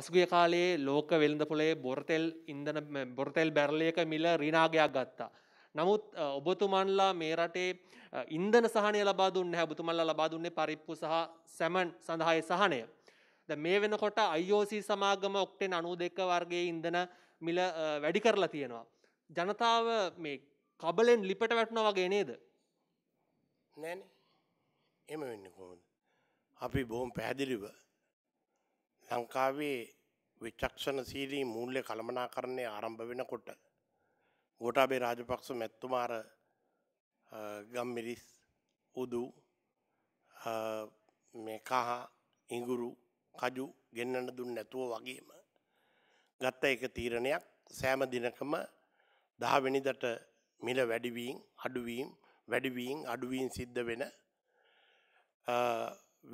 පසුගිය කාලයේ ලෝක වෙළඳ පොළේ බොරතෙල් ඉන්දන බොරතෙල් බැරලයක මිල රිනාගයක් ගත්තා. නමුත් ඔබතුමන්ලා මේ රටේ ඉන්දන සහනය ලබා දුන්න හැබතුමල්ලා ලබා දුන්නේ පරිප්පු සහ සැමන් සඳහාය සහනය. ද මේ වෙනකොට අයිෝසි සමාගම ඔක්ටෙන් අනු දෙක වර්ගේ ඉන්දන මිල වැඩි කරලා තියෙනවා. ජනතාව මේ කබලෙන් ලිපට වැටන වගේ නේද. නැන එම වෙන්න කොහොද. අපි බොහොම පැහැදිලිව ලංකාවේ විචක්ෂණ සීලී මූල්‍ය කළමනාකරණය ආරම්භ වෙනකොට ගෝටාබේ රාජපක්ෂ මැත්තුමාර ගම්මිරිස් උදු මේකාහ ඉඟුරු කජු ගෙන්න්නට දුන් නැතුව වගේම ගත්ත එක තීරණයක් සෑම දිනකම දහවෙනිදට මිල වැඩිවීන් අඩුවීම් වැඩිවීන් අඩුවීන් සිද්ධ වෙන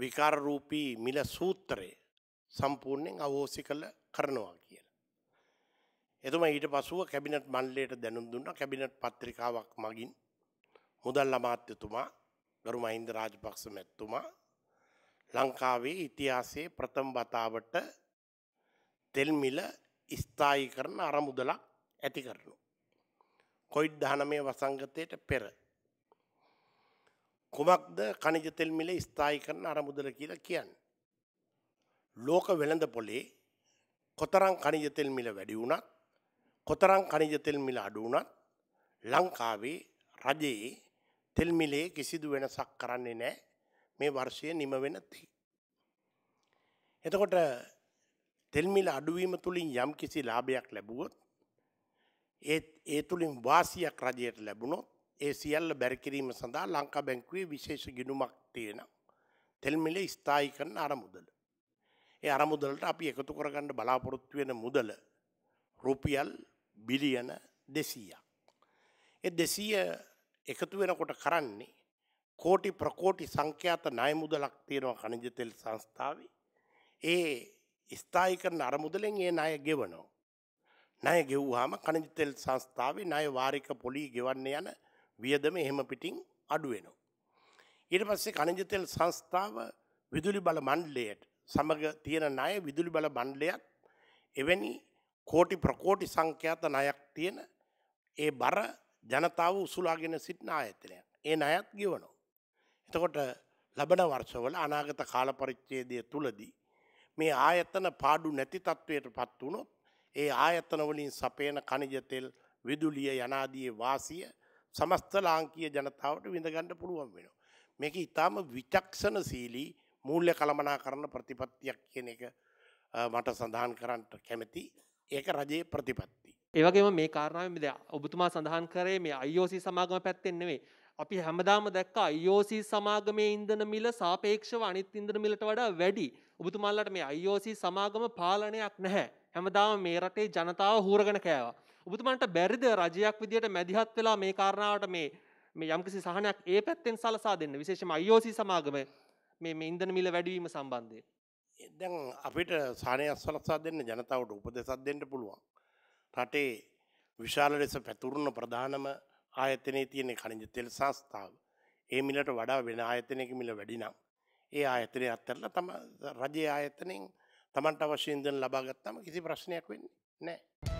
විකාරරූපී මිල සූත්‍රයේ සම්පූර්ණයෙන් අවෝසි කළ කරනවා කියලා. එතුම ඊට පසුව කැබිනට් මණ්ඩලයට දැනුම් දුන්න කැබිනට් පත්‍රිකාවක් මගින් මුදල් අමාත්‍යතුමා ගරු මහින්ද රාජපක්ෂ මැත්තුමා ලංකාවේ ඉතිහාසයේ ප්‍රථම වතාවට තෙල්මිල ස්ථායි කරන අරමුදලක් ඇති කරනු. කොයිඩ් දහනමය වසංගතයට පෙර. කුමක්ද කනිජතෙල්මිල ස්ථායි කරන අරමුදල කියලා කියන්න. ලෝක වෙළඳ පොලේ කොතරම් කනිජ තෙල් මිල වැඩි වුණත් කොතරම් කනිජ තෙල් මිල අඩු වුණත් ලංකාවේ රජයේ තෙල් මිලේ කිසිදු වෙනසක් කරන්නේ නැහැ මේ වර්ෂයේ නිම වෙන තේ. එතකොට තෙල් මිල අඩුවීම තුලින් යම් කිසි ලාභයක් ලැබුවොත් ඒ ඒ තුලින් වාසියක් රජයට ලැබුණොත් ඒ සියල්ල බැරි කිරීම සඳහා ලංකා බැංකුවේ විශේෂ ගිණුමක් තියෙනවා. තෙල් මිල ස්ථායි කරන අරමුදල. ඒ අරමුදලට අපි එකතු කරගන්න බලාපොරොත්තු වෙන මුදල රුපියල් බිලියන 200ක්. ඒ 200 එකතු වෙනකොට කරන්නේ කෝටි ප්‍රකෝටි සංඛ්‍යාත ණය මුදලක් තියෙනවා කණිජ තෙල් සංස්ථාවේ. ඒ ස්ථායි කරන අරමුදලෙන් ඒ ණය ගෙවනවා. ණය ගෙව්වහම කණිජ තෙල් සංස්ථාවේ ණය වාරික පොලී ගෙවන්න යන වියදම එහෙම පිටින් අඩු වෙනවා. ඊට පස්සේ කණජතෙල් සංස්ථාව විදුලි බල මණ්ඩලයට සමග තියෙන ණය විදුලි බල බණ්ඩලයක් එවැනි කෝටි ප්‍රකෝටි සංඛ්‍යාත ණයක් තියෙන ඒ බර ජනතාව උසුලාගෙන සිටින ආයතනයක්. ඒ ණයත් ගෙවනවා. එතකොට ලබන වර්ෂවල අනාගත කාල පරිච්ඡේදය තුලදී මේ ආයතන පාඩු නැති තත්ත්වයට පත් වුණොත් ඒ ආයතන වලින් සපයන ಖනිජ තෙල් විදුලිය යනාදී වාසිය සමස්ත ලාංකීය ජනතාවට විඳ ගන්න පුළුවන් වෙනවා. මේක ඊටාම විචක්ෂණශීලී මූල්‍ය කළමනා කරන ප්‍රතිපත්තියක් කියන එක මට සඳහන් කරන්නට කැමැති ඒක රජයේ ප්‍රතිපත්ති. ඒවගේම මේ කාරණාවම ද ඔබතුමා සඳහන් කරේ මේ අයිෝසි සමාගම පැත්තෙන්නෙවේ අපි හැමදාම දැක්ක අයිෝසි සමාගමේ ඉන්දන මිල සාපේක්ෂව අනිත් ඉන්දන මිලට වඩා වැඩි ඔබතුමල්ලට මේ අයිෝසි සමාගම පාලනයක් නැහැ හැමදාම මේ රටේ ජනතාව හූරගෙන කෑවා. ඔබතුමන්ට බැරිද රජයක් විදියට මැදිහත් වෙලා මේ කාරණාවට මේ යම්කිසි සහනයක් ඒ පැත්තෙන් සලසා දෙන්න විශේෂම අයෝසි සමාගම මේ ඉන්දන මිල වැඩවීම සම්බන්ධය. දැන් අපිට සානය අස්වලක්සා දෙන්න ජනතාවට උපදෙසත් දෙන්නට පුළුවන්. රටේ විශාල ලෙස පැතුරුණ ප්‍රධානම ආයතනය තියන්නේ කනිජ තෙල් සස්ථාව. ඒ මිලට වඩා වෙන ආයතනයක මිල වැඩිනම්. ඒ ආයතනය අත්තරල තම රජයේ ආයතනයෙන් තමන්ට අවශ්‍යීන්දන ලබාගත්තම කිසි ප්‍රශ්නයක් වෙන්නේ නෑ.